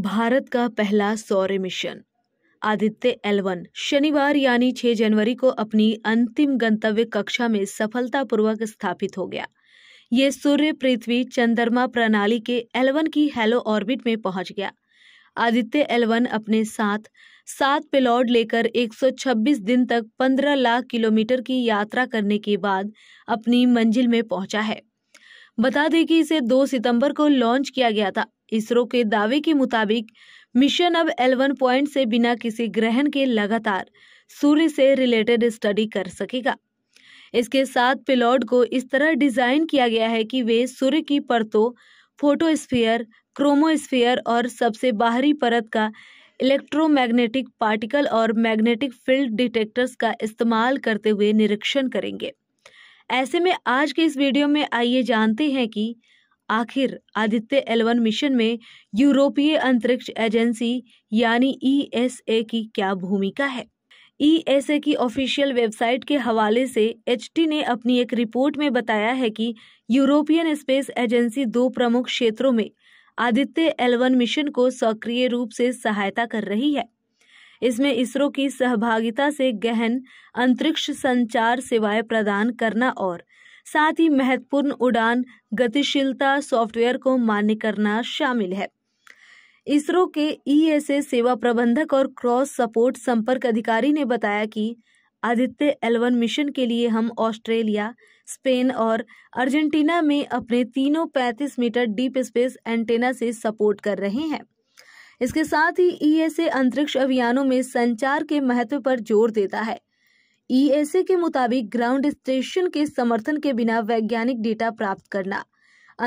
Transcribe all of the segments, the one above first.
भारत का पहला सौर्य मिशन आदित्य एलवन शनिवार यानी 6 जनवरी को अपनी अंतिम गंतव्य कक्षा में सफलतापूर्वक स्थापित हो गया ये सूर्य पृथ्वी चंद्रमा प्रणाली के एलवन की हेलो ऑर्बिट में पहुंच गया आदित्य एलवन अपने साथ सात पिलॉड लेकर 126 दिन तक 15 लाख किलोमीटर की यात्रा करने के बाद अपनी मंजिल में पहुंचा है बता दें कि इसे 2 सितंबर को लॉन्च किया गया था इसरो के दावे के मुताबिक मिशन अब एलेवन पॉइंट से बिना किसी ग्रहण के लगातार सूर्य से रिलेटेड स्टडी कर सकेगा इसके साथ पिलॉट को इस तरह डिजाइन किया गया है कि वे सूर्य की परतों फोटोस्फीयर क्रोमोस्फीयर और सबसे बाहरी परत का इलेक्ट्रोमैग्नेटिक पार्टिकल और मैग्नेटिक फील्ड डिटेक्टर्स का इस्तेमाल करते हुए निरीक्षण करेंगे ऐसे में आज के इस वीडियो में आइए जानते हैं कि आखिर आदित्य एलवन मिशन में यूरोपीय अंतरिक्ष एजेंसी यानी ईएसए e की क्या भूमिका है ईएसए e की ऑफिशियल वेबसाइट के हवाले से एचटी ने अपनी एक रिपोर्ट में बताया है कि यूरोपियन स्पेस एजेंसी दो प्रमुख क्षेत्रों में आदित्य एलवन मिशन को सक्रिय रूप से सहायता कर रही है इसमें इसरो की सहभागिता से गहन अंतरिक्ष संचार सेवाएं प्रदान करना और साथ ही महत्वपूर्ण उड़ान गतिशीलता सॉफ्टवेयर को मान्य करना शामिल है इसरो के ईएसए e सेवा प्रबंधक और क्रॉस सपोर्ट संपर्क अधिकारी ने बताया कि आदित्य एलवन मिशन के लिए हम ऑस्ट्रेलिया स्पेन और अर्जेंटीना में अपने तीनों पैंतीस मीटर डीप स्पेस एंटेना से सपोर्ट कर रहे हैं इसके साथ ही ईएसए e अंतरिक्ष अभियानों में संचार के महत्व पर जोर देता है ईएसए e के मुताबिक ग्राउंड स्टेशन के समर्थन के बिना वैज्ञानिक डेटा प्राप्त करना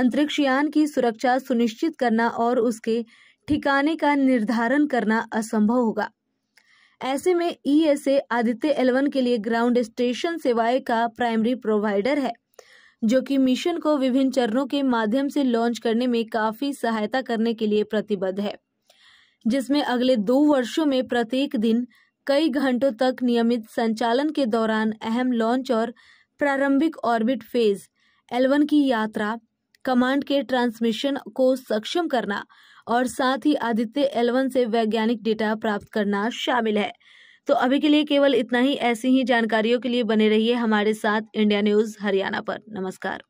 अंतरिक्ष यान की सुरक्षा सुनिश्चित करना और उसके ठिकाने का निर्धारण करना असंभव होगा ऐसे में ईएसए e आदित्य एलवन के लिए ग्राउंड स्टेशन सेवाएं का प्राइमरी प्रोवाइडर है जो कि मिशन को विभिन्न चरणों के माध्यम से लॉन्च करने में काफ़ी सहायता करने के लिए प्रतिबद्ध है जिसमें अगले दो वर्षों में प्रत्येक दिन कई घंटों तक नियमित संचालन के दौरान अहम लॉन्च और प्रारंभिक ऑर्बिट फेज एलवन की यात्रा कमांड के ट्रांसमिशन को सक्षम करना और साथ ही आदित्य एलवन से वैज्ञानिक डेटा प्राप्त करना शामिल है तो अभी के लिए केवल इतना ही ऐसी ही जानकारियों के लिए बने रहिए हमारे साथ इंडिया न्यूज हरियाणा पर नमस्कार